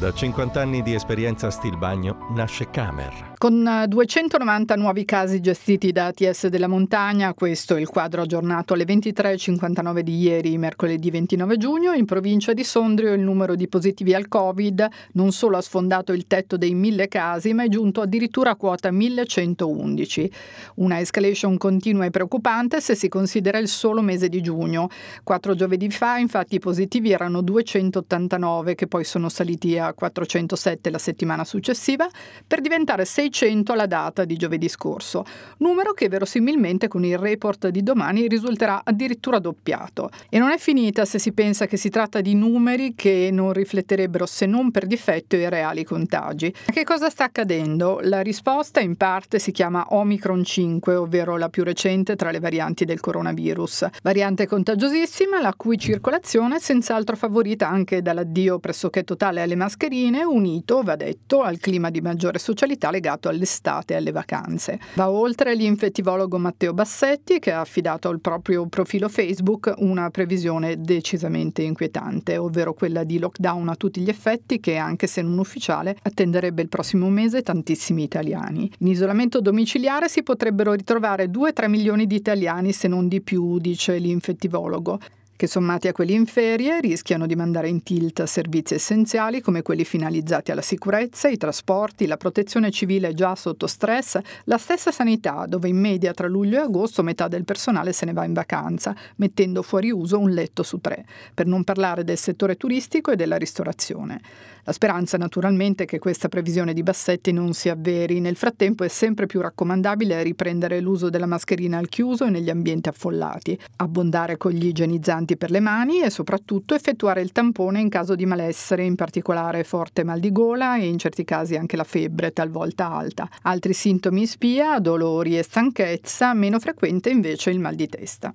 Da 50 anni di esperienza a Stilbagno nasce Camer. Con 290 eh, nuovi casi gestiti da ATS della Montagna, questo è il quadro aggiornato alle 23.59 di ieri, mercoledì 29 giugno, in provincia di Sondrio il numero di positivi al Covid non solo ha sfondato il tetto dei 1000 casi, ma è giunto addirittura a quota 1111. Una escalation continua e preoccupante se si considera il solo mese di giugno. Quattro giovedì fa infatti i positivi erano 289 che poi sono saliti a 407 la settimana successiva per diventare 600 alla data di giovedì scorso, numero che verosimilmente con il report di domani risulterà addirittura doppiato. E non è finita se si pensa che si tratta di numeri che non rifletterebbero se non per difetto i reali contagi. Che cosa sta accadendo? La risposta in parte si chiama Omicron 5, ovvero la più recente tra le varianti del coronavirus, variante contagiosissima la cui circolazione è senz'altro favorita anche dall'addio pressoché totale alle maschere mascherine unito, va detto, al clima di maggiore socialità legato all'estate e alle vacanze. Va oltre l'infettivologo Matteo Bassetti che ha affidato al proprio profilo Facebook una previsione decisamente inquietante, ovvero quella di lockdown a tutti gli effetti che, anche se non ufficiale, attenderebbe il prossimo mese tantissimi italiani. In isolamento domiciliare si potrebbero ritrovare 2-3 milioni di italiani se non di più, dice l'infettivologo che sommati a quelli in ferie rischiano di mandare in tilt servizi essenziali come quelli finalizzati alla sicurezza, i trasporti, la protezione civile già sotto stress, la stessa sanità, dove in media tra luglio e agosto metà del personale se ne va in vacanza, mettendo fuori uso un letto su tre, per non parlare del settore turistico e della ristorazione. La speranza naturalmente è che questa previsione di Bassetti non si avveri. Nel frattempo è sempre più raccomandabile riprendere l'uso della mascherina al chiuso e negli ambienti affollati, abbondare con gli igienizzanti avvolgimenti per le mani e soprattutto effettuare il tampone in caso di malessere, in particolare forte mal di gola e in certi casi anche la febbre, talvolta alta. Altri sintomi spia, dolori e stanchezza, meno frequente invece il mal di testa.